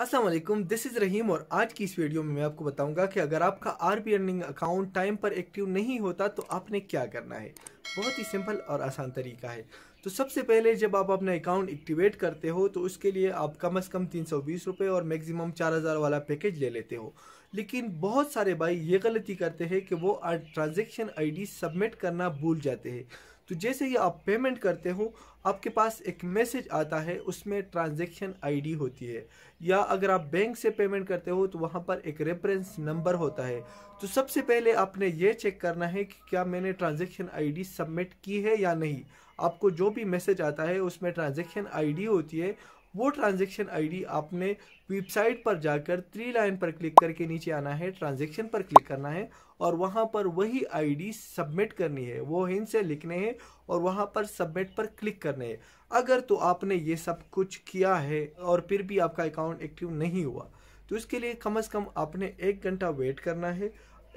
Aslam this is रहीम और आज की इस वीडियो में मैं आपको बताऊंगा कि अगर आपका R P earning account time पर एक्टिव नहीं होता तो आपने क्या करना है बहुत ही सिंपल और आसान तरीका है तो सबसे पहले जब आप अपना अकाउंट एक्टिवेट करते हो तो उसके लिए आप कम अज़ कम तीन सौ बीस रुपये और मैक्सिमम चार हज़ार वाला पैकेज ले लेते हो लेकिन बहुत सारे भाई ये गलती करते हैं कि वो ट्रांजेक्शन आई सबमिट करना भूल जाते हैं तो जैसे ही आप पेमेंट करते हो आपके पास एक मैसेज आता है उसमें ट्रांजैक्शन आईडी होती है या अगर आप बैंक से पेमेंट करते हो तो वहाँ पर एक रेफरेंस नंबर होता है तो सबसे पहले आपने ये चेक करना है कि क्या मैंने ट्रांजैक्शन आईडी सबमिट की है या नहीं आपको जो भी मैसेज आता है उसमें ट्रांजैक्शन आईडी होती है वो ट्रांजेक्शन आईडी आपने वेबसाइट पर जाकर थ्री लाइन पर क्लिक करके नीचे आना है ट्रांजेक्शन पर क्लिक करना है और वहाँ पर वही आईडी सबमिट करनी है वो हिंद से लिखने हैं और वहाँ पर सबमिट पर क्लिक करने हैं अगर तो आपने ये सब कुछ किया है और फिर भी आपका अकाउंट एक्टिव नहीं हुआ तो इसके लिए कम अज़ कम आपने एक घंटा वेट करना है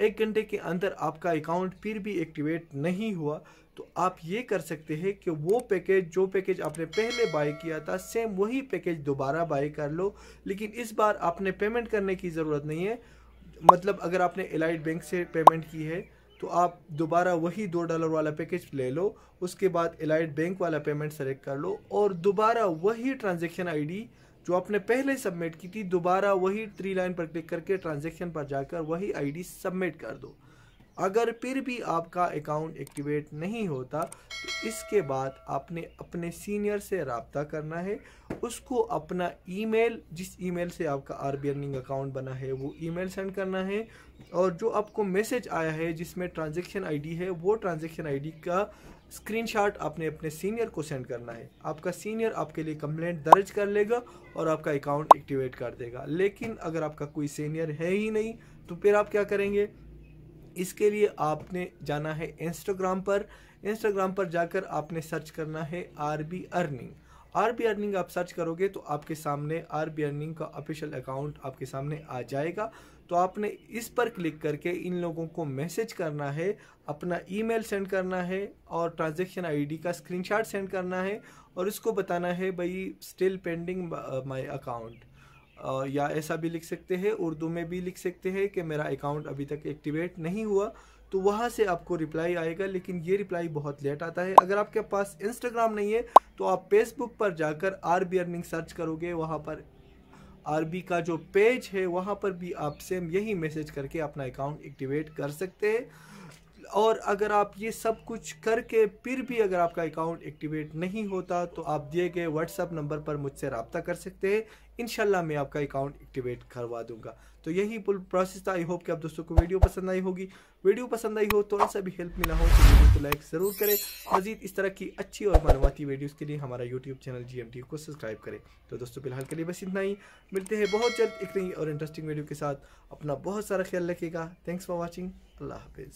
एक घंटे के अंदर आपका अकाउंट फिर भी एक्टिवेट नहीं हुआ तो आप ये कर सकते हैं कि वो पैकेज जो पैकेज आपने पहले बाय किया था सेम वही पैकेज दोबारा बाय कर लो लेकिन इस बार आपने पेमेंट करने की ज़रूरत नहीं है मतलब अगर आपने एलाइट बैंक से पेमेंट की है तो आप दोबारा वही दो डॉलर वाला पैकेज ले लो उसके बाद एलाइट बैंक वाला पेमेंट सेलेक्ट कर लो और दोबारा वही ट्रांजेक्शन आई जो आपने पहले सबमिट की थी दोबारा वही थ्री लाइन पर क्लिक करके ट्रांजेक्शन पर जाकर वही आई सबमिट कर दो अगर फिर भी आपका अकाउंट एक्टिवेट नहीं होता तो इसके बाद आपने अपने सीनियर से रबता करना है उसको अपना ईमेल जिस ईमेल से आपका आर बी अर्निंग अकाउंट बना है वो ईमेल सेंड करना है और जो आपको मैसेज आया है जिसमें ट्रांजेक्शन आईडी है वो ट्रांजेक्शन आईडी का स्क्रीनशॉट आपने अपने सीनियर को सेंड करना है आपका सीनियर आपके लिए कंप्लेंट दर्ज कर लेगा और आपका अकाउंट एक्टिवेट कर देगा लेकिन अगर आपका कोई सीनियर है ही नहीं तो फिर आप क्या करेंगे इसके लिए आपने जाना है इंस्टाग्राम पर इंस्टाग्राम पर जाकर आपने सर्च करना है R B earning R B earning आप सर्च करोगे तो आपके सामने आर बी अर्निंग का ऑफिशियल अकाउंट आपके सामने आ जाएगा तो आपने इस पर क्लिक करके इन लोगों को मैसेज करना है अपना ईमेल सेंड करना है और ट्रांजैक्शन आईडी का स्क्रीनशॉट सेंड करना है और इसको बताना है भाई स्टिल पेंडिंग माय अकाउंट या ऐसा भी लिख सकते हैं उर्दू में भी लिख सकते हैं कि मेरा अकाउंट अभी तक एक्टिवेट नहीं हुआ तो वहाँ से आपको रिप्लाई आएगा लेकिन ये रिप्लाई बहुत लेट आता है अगर आपके पास इंस्टाग्राम नहीं है तो आप फेसबुक पर जाकर आर बी अर्निंग सर्च करोगे वहाँ पर आर बी का जो पेज है वहाँ पर भी आप सेम यही मैसेज करके अपना अकाउंट एक्टिवेट कर सकते हैं और अगर आप ये सब कुछ करके फिर भी अगर आपका अकाउंट एक्टिवेट नहीं होता तो आप दिए गए व्हाट्सअप नंबर पर मुझसे रबता कर सकते हैं इन मैं आपका अकाउंट एक्टिवेट करवा दूंगा तो यही पुल प्रोसेस था आई होप कि आप दोस्तों को वीडियो पसंद आई होगी वीडियो पसंद आई हो थोड़ा सा भी हेल्प मिला हो तो वीडियो को लाइक ज़रूर करें मजीद इस तरह की अच्छी और मालूमती वीडियोज़ के लिए हमारा यूट्यूब चैनल जी को सब्सक्राइब करें तो दोस्तों फिलहाल के लिए बस इतना ही मिलते हैं बहुत जल्द एक नई और इंटरेस्टिंग वीडियो के साथ अपना बहुत सारा ख्याल रखेगा थैंक्स फॉर वॉचिंग अल्लाह हाफिज़